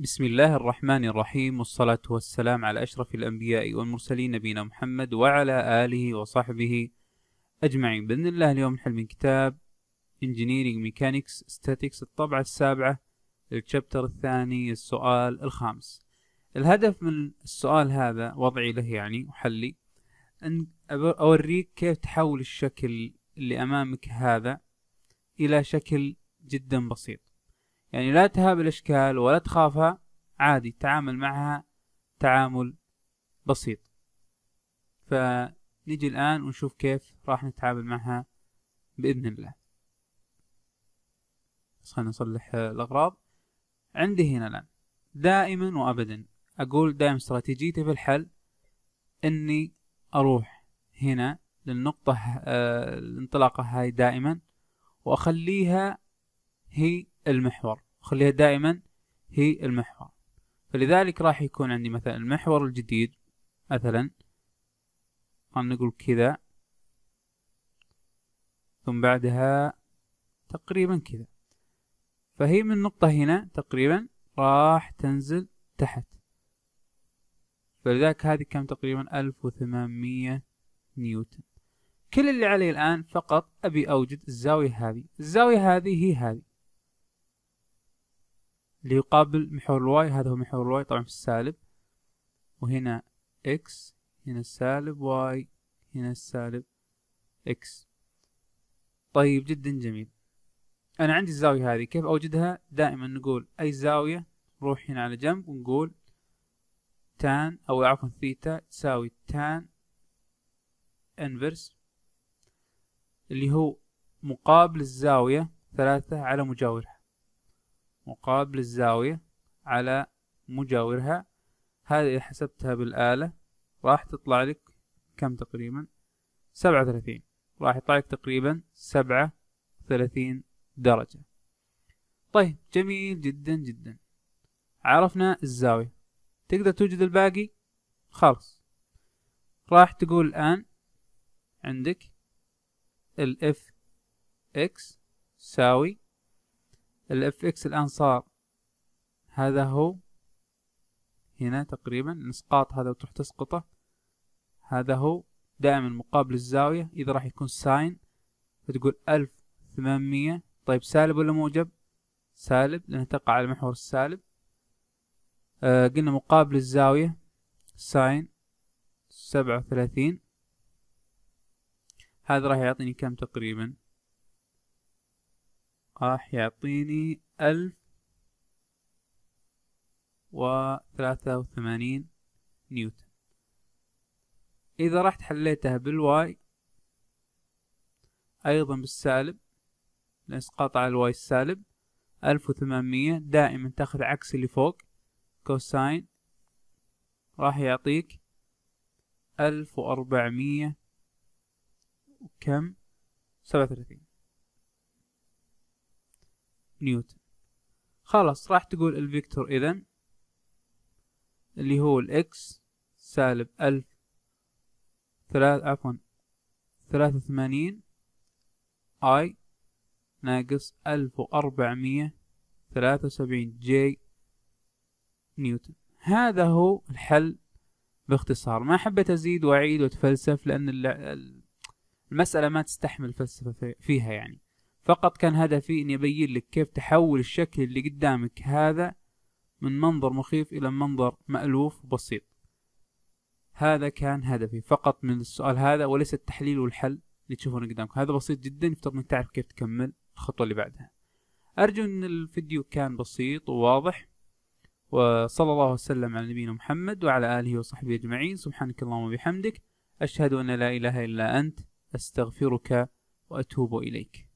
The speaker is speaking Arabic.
بسم الله الرحمن الرحيم والصلاة والسلام على أشرف الأنبياء والمرسلين نبينا محمد وعلى آله وصحبه أجمعين بإذن الله اليوم نحل من كتاب Engineering Mechanics Statics الطبعة السابعة الشابتر الثاني السؤال الخامس الهدف من السؤال هذا وضعي له يعني وحلي أن أوريك كيف تحول الشكل اللي أمامك هذا إلى شكل جدا بسيط يعني لا تهاب الإشكال ولا تخافها عادي تعامل معها تعامل بسيط فنيجي الآن ونشوف كيف راح نتعامل معها بإذن الله بس خلينا نصلح الأغراض عندي هنا الآن دائما وأبدا أقول دائما استراتيجيتي في الحل إني أروح هنا للنقطة الانطلاقة آه، هاي دائما وأخليها هي المحور خليها دائما هي المحور فلذلك راح يكون عندي مثلا المحور الجديد مثلا خلينا نقول كذا ثم بعدها تقريبا كذا فهي من نقطة هنا تقريبا راح تنزل تحت فلذلك هذه كم تقريبا 1800 نيوتن كل اللي علي الآن فقط أبي أوجد الزاوية هذه الزاوية هذه هي هذه اللي يقابل محور الواي هذا هو محور الواي طبعا في السالب وهنا اكس هنا السالب واي هنا السالب اكس طيب جدا جميل انا عندي الزاوية هذه كيف اوجدها دائما نقول اي زاوية نروح هنا على جنب ونقول تان او عفوا ثيتا تساوي تان انفرس اللي هو مقابل الزاوية ثلاثة على مجاورها مقابل الزاوية على مجاورها هذه إذا حسبتها بالآلة راح تطلع لك كم تقريبا سبعة وثلاثين راح يطلع لك تقريبا سبعة وثلاثين درجة طيب جميل جدا جدا عرفنا الزاوية تقدر توجد الباقي خلاص راح تقول الآن عندك الاف اكس ساوي الاف اكس الان صار هذا هو هنا تقريبا نسقاط هذا وتروح تسقطه هذا هو دائما مقابل الزاوية إذا راح يكون ساين فتقول ألف ثمانمية طيب سالب ولا موجب سالب لأنها تقع على محور السالب آه قلنا مقابل الزاوية ساين سبعة وثلاثين هذا راح يعطيني كم تقريبا راح يعطيني ألف وثلاثة وثمانين نيوتن إذا رحت حليتها بالواي أيضا بالسالب نسقط على الواي السالب ألف وثمانمية دائما تاخذ عكس اللي فوق كوساين راح يعطيك ألف وأربعمية وكم سبعة وثلاثين نيوتن خلاص راح تقول الفيكتور إذا اللي هو الإكس سالب ألف ثلاث عفوا ثلاثة وثمانين أي ناقص ألف وأربعمية ثلاثة وسبعين جي نيوتن هذا هو الحل باختصار ما حبيت أزيد وأعيد وأتفلسف لأن المسألة ما تستحمل فلسفة فيها يعني فقط كان هدفي اني ابين لك كيف تحول الشكل اللي قدامك هذا من منظر مخيف الى منظر مألوف وبسيط هذا كان هدفي فقط من السؤال هذا وليس التحليل والحل اللي تشوفونه قدامك هذا بسيط جدا يفترض انك تعرف كيف تكمل الخطوة اللي بعدها ارجو ان الفيديو كان بسيط وواضح وصلى الله وسلم على نبينا محمد وعلى آله وصحبه أجمعين سبحانك اللهم وبحمدك أشهد أن لا إله إلا أنت أستغفرك وأتوب إليك